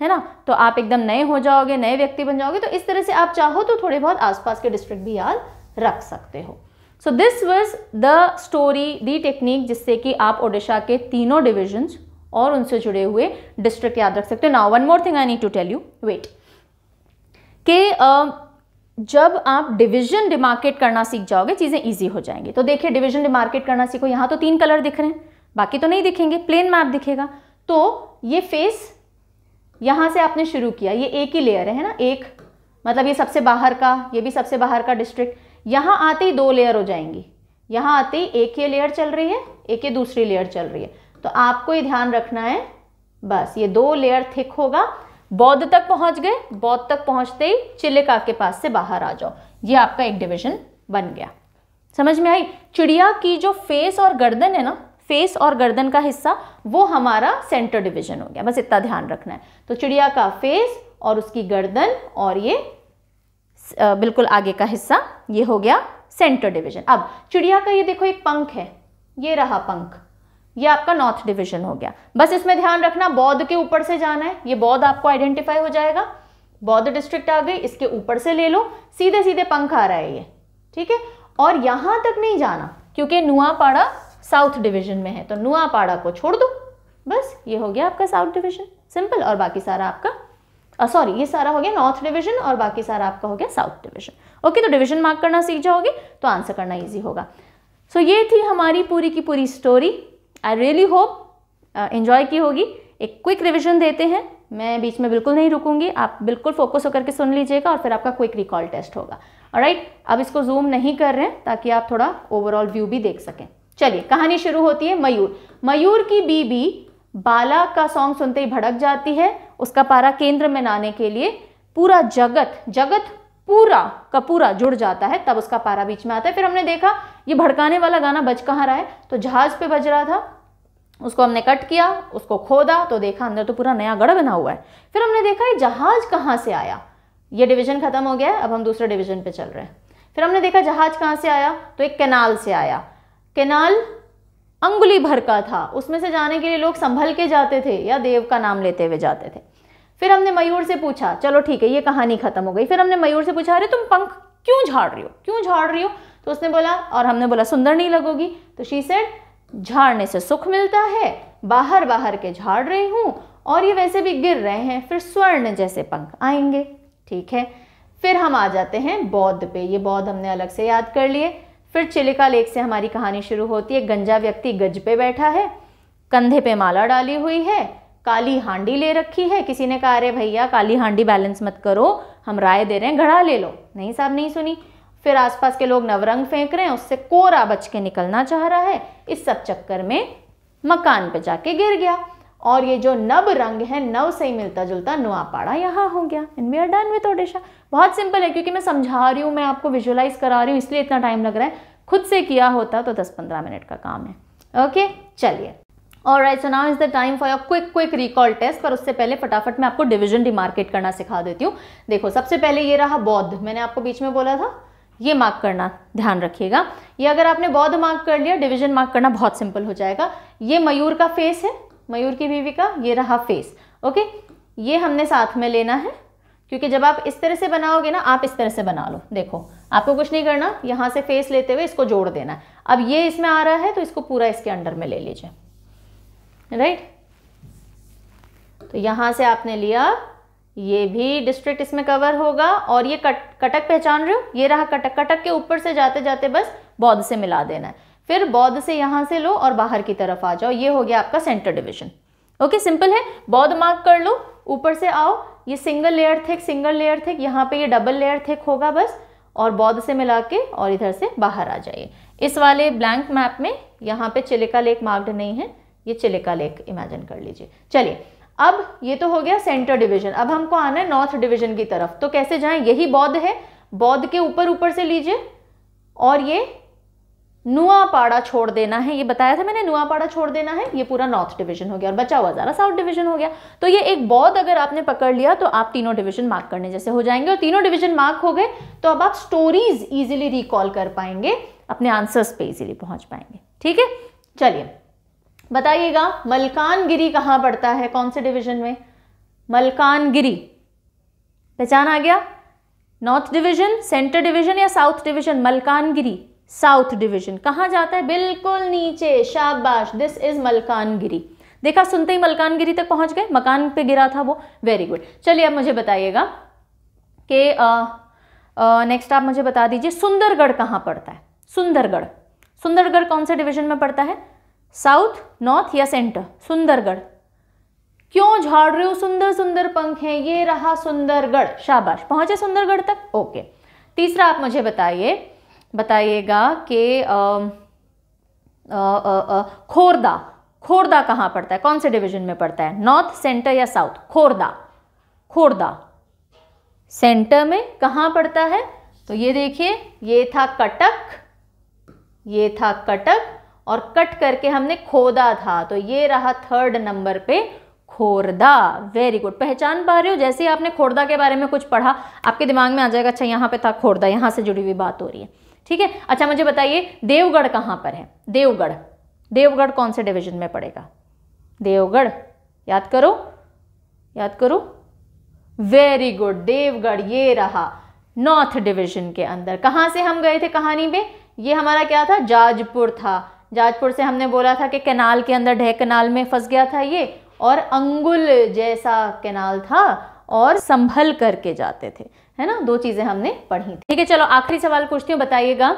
है ना तो आप एकदम नए हो जाओगे नए व्यक्ति बन जाओगे तो इस तरह से आप चाहो तो थोड़े बहुत आसपास के डिस्ट्रिक्ट भी याद रख सकते हो so this was the story the technique जिससे कि आप ओडिशा के तीनों डिविजन्स और उनसे जुड़े हुए डिस्ट्रिक्ट याद रख सकते हो now one more thing I need to tell you wait के जब आप डिवीजन डिमार्केट करना सीख जाओगे चीज़ें ईजी हो जाएंगी तो देखिए डिवीजन डिमार्केट करना सीखो यहां तो तीन कलर दिख रहे हैं बाकी तो नहीं दिखेंगे प्लेन मैप दिखेगा तो ये फेस यहां से आपने शुरू किया ये एक ही लेयर है ना एक मतलब ये सबसे बाहर का ये भी सबसे बाहर का डिस्ट्रिक्ट यहां आते ही दो लेयर हो जाएंगी यहां आते ही एक ये लेयर चल रही है एक ये दूसरी लेयर चल रही है तो आपको ये ध्यान रखना है बस ये दो लेयर थिक होगा बौद्ध तक पहुंच गए बौद्ध तक पहुंचते ही चिलिका के पास से बाहर आ जाओ ये आपका एक डिविजन बन गया समझ में आई चिड़िया की जो फेस और गर्दन है ना फेस और गर्दन का हिस्सा वो हमारा सेंटर डिविजन हो गया बस इतना ध्यान रखना है तो चिड़िया का फेस और उसकी गर्दन और ये बिल्कुल आगे का हिस्सा ये हो गया सेंटर डिविजन अब चिड़िया का ये देखो एक पंख है ये रहा पंख ये आपका नॉर्थ डिविजन हो गया बस इसमें ध्यान रखना बौद्ध के ऊपर से जाना है ये बौद्ध आपको आइडेंटिफाई हो जाएगा बौद्ध डिस्ट्रिक्ट आ गई इसके ऊपर से ले लो सीधे सीधे पंख आ रहा है ये ठीक है और यहां तक नहीं जाना क्योंकि नुआपाड़ा साउथ डिविजन में है तो नुआपाड़ा को छोड़ दो बस ये हो गया आपका साउथ डिविजन सिंपल और बाकी सारा आपका सॉरी ये सारा हो गया नॉर्थ डिवीजन और बाकी सारा आपका हो गया साउथ डिवीजन ओके तो डिवीजन मार्क करना सीख जाओगे तो आंसर करना इजी होगा सो so, ये थी हमारी पूरी की पूरी story I really hope enjoy की होगी एक क्विक रिविजन देते हैं मैं बीच में बिल्कुल नहीं रुकूंगी आप बिल्कुल फोकस होकर के सुन लीजिएगा और फिर आपका क्विक रिकॉल टेस्ट होगा राइट अब इसको जूम नहीं कर रहे हैं ताकि आप थोड़ा ओवरऑल व्यू भी देख सकें चलिए कहानी शुरू होती है मयूर मयूर की बीबी बाला का सॉन्ग सुनते ही भड़क जाती है उसका पारा केंद्र में लाने के लिए पूरा जगत जगत पूरा का पूरा जुड़ जाता है तब उसका पारा बीच में आता है फिर हमने देखा ये भड़काने वाला गाना बज कहाँ रहा है तो जहाज पे बज रहा था उसको हमने कट किया उसको खोदा तो देखा अंदर तो पूरा नया गढ़ बना हुआ है फिर हमने देखा ये जहाज कहाँ से आया ये डिवीजन खत्म हो गया है अब हम दूसरे डिवीजन पे चल रहे हैं फिर हमने देखा जहाज कहाँ से आया तो एक कैनाल से आया कैनाल अंगुली भर का था उसमें से जाने के लिए लोग संभल के जाते थे या देव का नाम लेते हुए जाते थे फिर हमने मयूर से पूछा चलो ठीक है ये कहानी खत्म हो गई फिर हमने मयूर से पूछा अरे तुम पंख क्यों झाड़ रही हो क्यों झाड़ रही हो तो उसने बोला और हमने बोला सुंदर नहीं लगोगी तो शी सेड झाड़ने से सुख मिलता है बाहर बाहर के झाड़ रही हूँ और ये वैसे भी गिर रहे हैं फिर स्वर्ण जैसे पंख आएंगे ठीक है फिर हम आ जाते हैं बौद्ध पे ये बौद्ध हमने अलग से याद कर लिए फिर चिलिका लेक से हमारी कहानी शुरू होती है गंजा व्यक्ति गज पे बैठा है कंधे पे माला डाली हुई है काली हांडी ले रखी है किसी ने कहा अरे भैया काली हांडी बैलेंस मत करो हम राय दे रहे हैं घड़ा ले लो नहीं साहब नहीं सुनी फिर आसपास के लोग नवरंग फेंक रहे हैं उससे कोरा बच के निकलना चाह रहा है इस सब चक्कर में मकान पे जाके गिर गया और ये जो नब रंग है नव से ही मिलता जुलता नुआपाड़ा यहाँ हो गया and we are done with Odisha बहुत सिंपल है क्योंकि मैं समझा रही हूँ मैं आपको विजुअलाइज करा रही हूँ इसलिए इतना टाइम लग रहा है खुद से किया होता तो 10-15 मिनट का काम है ओके चलिए और right so now is the time for your quick quick recall test पर उससे पहले फटाफट मैं आपको डिविजन डिमार्केट करना सिखा देती हूँ देखो सबसे पहले ये रहा बौद्ध मैंने आपको बीच में बोला था ये मार्क करना ध्यान रखिएगा ये अगर आपने बौद्ध मार्क कर लिया डिवीजन मार्क करना बहुत सिंपल हो जाएगा ये मयूर का फेस है मयूर की बीवी का ये रहा फेस ओके ये हमने साथ में लेना है क्योंकि जब आप इस तरह से बनाओगे ना आप इस तरह से बना लो देखो आपको कुछ नहीं करना यहाँ से फेस लेते हुए इसको जोड़ देना है अब ये इसमें आ रहा है तो इसको पूरा इसके अंडर में ले लीजिए राइट तो यहाँ से आपने लिया ये भी डिस्ट्रिक्ट इसमें कवर होगा और ये कट कटक पहचान रहे हो ये रहा कटक कटक के ऊपर से जाते जाते बस बौद्ध से मिला देना है फिर बौद्ध से यहां से लो और बाहर की तरफ आ जाओ ये हो गया आपका सेंटर डिविजन ओके सिंपल है बौद्ध मार्क कर लो ऊपर से आओ ये single layer thick single layer thick यहाँ पे ये डबल लेयर थिक होगा बस और बौद्ध से मिला के और इधर से बाहर आ जाइए इस वाले ब्लैंक मैप में यहाँ पे चिलिका लेक मार्क्ड नहीं है ये चिलिका लेक इमेजिन कर लीजिए चलिए अब ये तो हो गया सेंटर डिवीजन अब हमको आना है नॉर्थ डिवीजन की तरफ तो कैसे जाएं यही बौद्ध है बौद्ध के ऊपर ऊपर से लीजिए और ये नुआपाड़ा छोड़ देना है ये बताया था मैंने नुआपाड़ा छोड़ देना है ये पूरा नॉर्थ डिवीजन हो गया और बचा हुआ ज़रा साउथ डिवीजन हो गया तो ये एक बौद्ध अगर आपने पकड़ लिया तो आप तीनों डिवीजन मार्क करने जैसे हो जाएंगे और तीनों डिवीजन मार्क हो गए तो अब आप स्टोरीज इजिली रिकॉल कर पाएंगे अपने आंसर्स पे इजिली पहुंच पाएंगे ठीक है चलिए बताइएगा मलकानगिरी कहां पड़ता है कौन से डिवीजन में मलकानगिरी पहचान आ गया नॉर्थ डिवीजन सेंटर डिवीजन या south division Malkangiri south division कहां जाता है बिल्कुल नीचे शाबाश दिस इज मलकानगिरी देखा सुनते ही मलकानगिरी तक पहुंच गए मकान पे गिरा था वो वेरी गुड चलिए अब मुझे बताइएगा कि नेक्स्ट आप मुझे बता दीजिए सुंदरगढ़ कहाँ पड़ता है सुंदरगढ़ सुंदरगढ़ कौन से डिवीजन में पड़ता है साउथ नॉर्थ या सेंटर सुंदरगढ़ क्यों झाड़ रहे हो सुंदर सुंदर पंख हैं ये रहा सुंदरगढ़ शाबाश पहुंचे सुंदरगढ़ तक ओके तीसरा आप मुझे बताइए बताइएगा कि खोरदा खोरदा कहाँ पड़ता है कौन से डिवीजन में पड़ता है नॉर्थ सेंटर या साउथ खोरदा खोरदा सेंटर में कहाँ पड़ता है तो ये देखिए ये था कटक ये था कटक और कट करके हमने खोदा था तो ये रहा थर्ड नंबर पे खोरदा वेरी गुड पहचान पा रहे हो जैसे आपने खोरदा के बारे में कुछ पढ़ा आपके दिमाग में आ जाएगा अच्छा यहाँ पे था खोरदा यहाँ से जुड़ी हुई बात हो रही है ठीक है अच्छा मुझे बताइए देवगढ़ कहाँ पर है देवगढ़ देवगढ़ कौन से डिविजन में पड़ेगा देवगढ़ याद करो याद करो वेरी गुड देवगढ़ ये रहा नॉर्थ डिविजन के अंदर कहाँ से हम गए थे कहानी में ये हमारा क्या था जाजपुर था जाजपुर से हमने बोला था कि कैनाल के अंदर ढह कैनाल में फंस गया था ये और अंगुल जैसा कैनाल था और संभल करके जाते थे है ना दो चीज़ें हमने पढ़ी थी ठीक है चलो आखिरी सवाल पूछती हूँ बताइएगा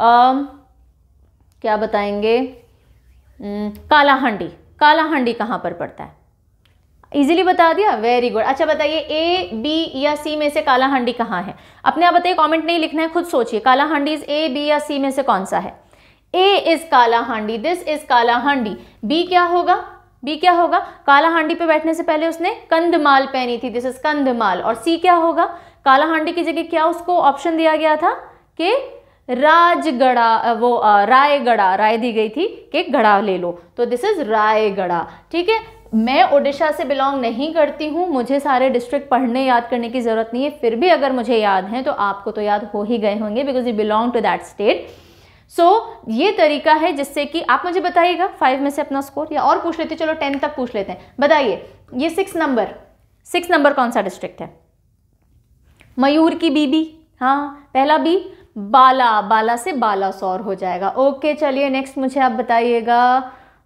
क्या बताएंगे काला काला हंडी कहाँ पर पड़ता है इजीली बता दिया वेरी गुड अच्छा बताइए ए बी या सी में से काला हंडी कहाँ है अपने आप बताइए कमेंट नहीं लिखना है खुद सोचिए काला इज ए बी या सी में से कौन सा है ए इज काला हांडी दिस इज काला हांडी बी क्या होगा बी क्या होगा काला हांडी पे बैठने से पहले उसने कंधमाल पहनी थी दिस इज कंधमाल और सी क्या होगा काला हांडी की जगह क्या उसको ऑप्शन दिया गया था कि राजगढ़ा वो रायगढ़ा राय दी गई थी कि गढ़ा ले लो तो दिस इज रायगढ़ा ठीक है मैं ओडिशा से बिलोंग नहीं करती हूँ मुझे सारे डिस्ट्रिक्ट पढ़ने याद करने की ज़रूरत नहीं है फिर भी अगर मुझे याद हैं तो आपको तो याद हो ही गए होंगे because you belong to that state so so, ये तरीका है जिससे कि आप मुझे बताइएगा फाइव में से अपना स्कोर या और पूछ लेते चलो टेन तक पूछ लेते हैं बताइए ये सिक्स नंबर सिक्स नंबर कौन सा डिस्ट्रिक्ट है मयूर की बीबी हाँ पहला बी बाला बाला से बाला सौर हो जाएगा ओके चलिए नेक्स्ट मुझे आप बताइएगा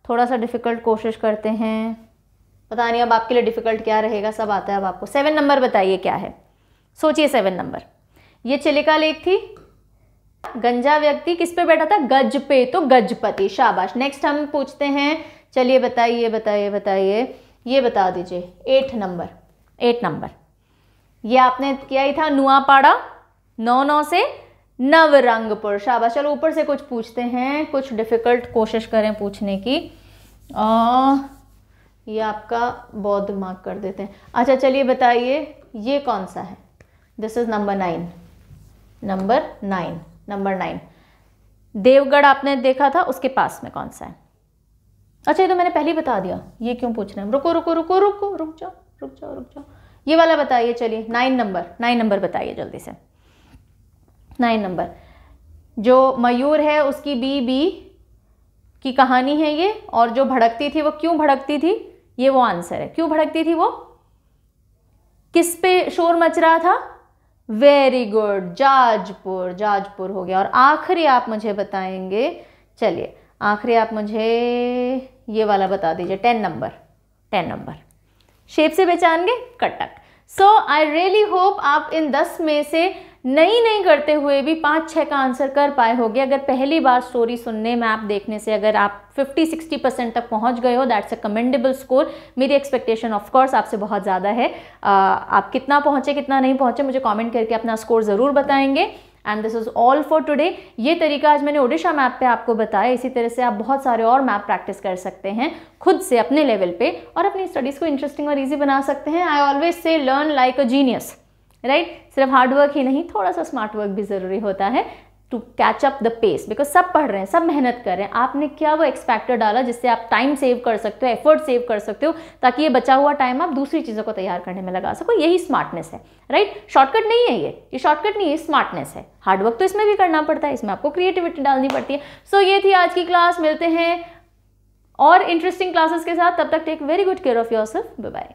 थोड़ा सा डिफ़िकल्ट कोशिश करते हैं पता नहीं अब आपके लिए डिफ़िकल्ट क्या रहेगा सब आता है अब आपको सेवन नंबर बताइए क्या है सोचिए सेवन नंबर ये चिलिका लेक थी गंजा व्यक्ति किस पे बैठा था गज पे तो गजपति शाबाश नेक्स्ट हम पूछते हैं चलिए बताइए बताइए बताइए ये बता दीजिए एट नंबर एट नंबर ये आपने किया ही था नुआपाड़ा नौ नौ से नवरंगपुर शाबाश चलो ऊपर से कुछ पूछते हैं कुछ डिफ़िकल्ट कोशिश करें पूछने की आ, ये आपका बौद्ध मार्क कर देते हैं अच्छा चलिए बताइए ये कौन सा है this is number nine number nine number nine Deogarh आपने देखा था उसके पास में कौन सा है अच्छा ये तो मैंने पहले ही बता दिया ये क्यों पूछ रहे हैं रुको रुको रुको रुको रुक जाओ रुक जाओ रुक जाओ ये वाला बताइए चलिए नाइन नंबर नाइन नंबर बताइए जल्दी से नाइन नंबर जो मयूर है उसकी बी बी की कहानी है ये और जो भड़कती थी वो क्यों भड़कती थी ये वो आंसर है क्यों भड़कती थी वो किस पे शोर मच रहा था वेरी गुड जाजपुर जाजपुर हो गया और आखिरी आप मुझे बताएंगे चलिए आखिरी आप मुझे ये वाला बता दीजिए ten number ten number shape से पहचान गए Cuttack so I really hope आप इन दस में से नहीं नहीं करते हुए भी पाँच छः का आंसर कर पाए होगे अगर पहली बार स्टोरी सुनने में आप देखने से अगर आप 50 60 परसेंट तक पहुंच गए हो दैट्स अ कमेंडेबल स्कोर मेरी एक्सपेक्टेशन ऑफ कोर्स आपसे बहुत ज़्यादा है आ, आप कितना पहुंचे कितना नहीं पहुंचे मुझे कमेंट करके अपना स्कोर ज़रूर बताएंगे and this is all for today ये तरीका आज मैंने ओडिशा मैप पे आपको बताया इसी तरह से आप बहुत सारे और मैप प्रैक्टिस कर सकते हैं खुद से अपने लेवल पे और अपनी स्टडीज़ को इंटरेस्टिंग और ईजी बना सकते हैं I always say learn like a genius right सिर्फ हार्डवर्क ही नहीं थोड़ा सा स्मार्ट वर्क भी ज़रूरी होता है to catch up the pace because सब पढ़ रहे हैं सब मेहनत कर रहे हैं आपने क्या वो एक्सपेक्टर डाला जिससे आप टाइम सेव कर सकते हो एफर्ट सेव कर सकते हो ताकि ये बचा हुआ टाइम आप दूसरी चीज़ों को तैयार करने में लगा सको यही स्मार्टनेस है राइट right? शॉर्टकट नहीं है ये ये शॉर्टकट नहीं है स्मार्टनेस है हार्डवर्क तो इसमें भी करना पड़ता है इसमें आपको क्रिएटिविटी डालनी पड़ती है सो so, ये थी आज की क्लास मिलते हैं और इंटरेस्टिंग क्लासेस के साथ तब तक take very good care of yourself bye